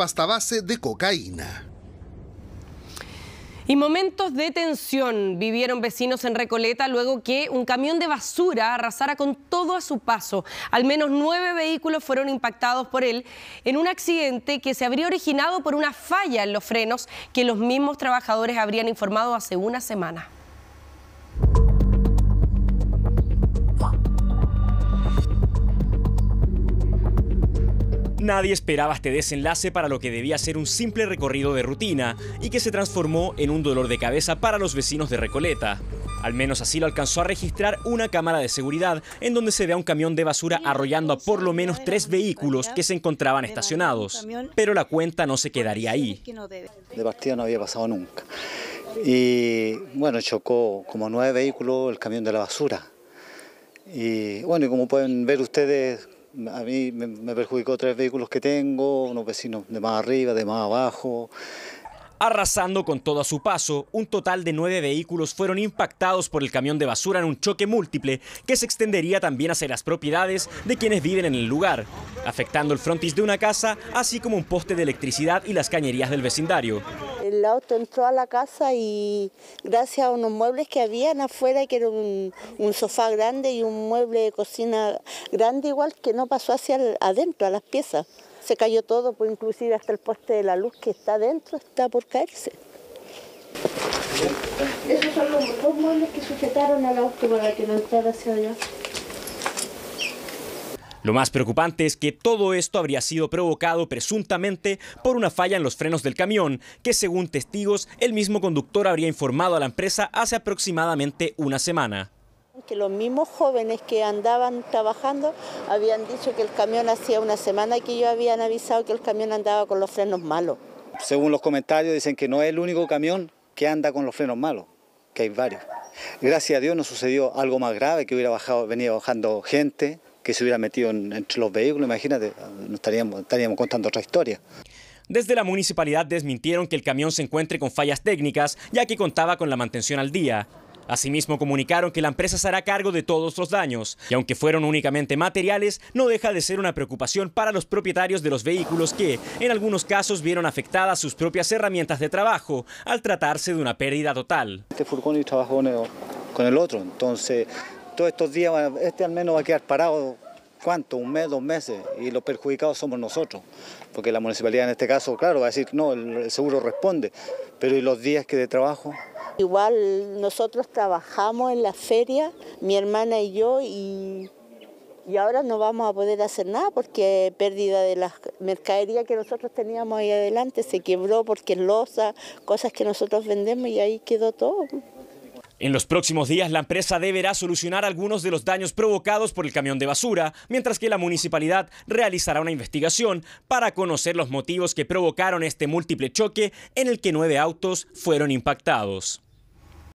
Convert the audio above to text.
pasta base de cocaína. Y momentos de tensión vivieron vecinos en Recoleta luego que un camión de basura arrasara con todo a su paso. Al menos nueve vehículos fueron impactados por él en un accidente que se habría originado por una falla en los frenos que los mismos trabajadores habrían informado hace una semana. Nadie esperaba este desenlace para lo que debía ser un simple recorrido de rutina y que se transformó en un dolor de cabeza para los vecinos de Recoleta. Al menos así lo alcanzó a registrar una cámara de seguridad en donde se ve a un camión de basura arrollando a por lo menos tres vehículos que se encontraban estacionados. Pero la cuenta no se quedaría ahí. De partida no había pasado nunca. Y bueno, chocó como nueve vehículos el camión de la basura. Y bueno, y como pueden ver ustedes, a mí me, perjudicó tres vehículos que tengo, unos vecinos de más arriba, de más abajo arrasando con todo a su paso. Un total de nueve vehículos fueron impactados por el camión de basura en un choque múltiple que se extendería también hacia las propiedades de quienes viven en el lugar, afectando el frontis de una casa, así como un poste de electricidad y las cañerías del vecindario el auto entró a la casa y gracias a unos muebles que habían afuera, que era un, sofá grande y un mueble de cocina grande igual, que no pasó hacia adentro, a las piezas. Se cayó todo, pues inclusive hasta el poste de la luz que está adentro está por caerse. Esos son los dos muebles que sujetaron al auto para que no entrara hacia allá. Lo más preocupante es que todo esto habría sido provocado presuntamente por una falla en los frenos del camión, que según testigos el mismo conductor habría informado a la empresa hace aproximadamente una semana. Que los mismos jóvenes que andaban trabajando habían dicho que el camión hacía una semana que ellos habían avisado que el camión andaba con los frenos malos. Según los comentarios dicen que no es el único camión que anda con los frenos malos, que hay varios. Gracias a Dios no sucedió algo más grave, que hubiera bajado, venido bajando gente, que se hubiera metido entre los vehículos, imagínate, estaríamos, estaríamos contando otra historia. Desde la municipalidad desmintieron que el camión se encuentre con fallas técnicas, ya que contaba con la mantención al día. Asimismo, comunicaron que la empresa se hará cargo de todos los daños, y aunque fueron únicamente materiales, no deja de ser una preocupación para los propietarios de los vehículos que, en algunos casos, vieron afectadas sus propias herramientas de trabajo al tratarse de una pérdida total. Este furgón y trabajó con el otro, entonces todos estos días, este al menos va a quedar parado, ¿cuánto? Un mes, dos meses, y los perjudicados somos nosotros, porque la municipalidad en este caso, claro, va a decir, no, el seguro responde, pero ¿y los días que de trabajo? Igual nosotros trabajamos en la feria, mi hermana y yo, y y ahora no vamos a poder hacer nada porque pérdida de las mercadería que nosotros teníamos ahí adelante se quebró porque losa, cosas que nosotros vendemos y ahí quedó todo. En los próximos días, la empresa deberá solucionar algunos de los daños provocados por el camión de basura, mientras que la municipalidad realizará una investigación para conocer los motivos que provocaron este múltiple choque en el que nueve autos fueron impactados.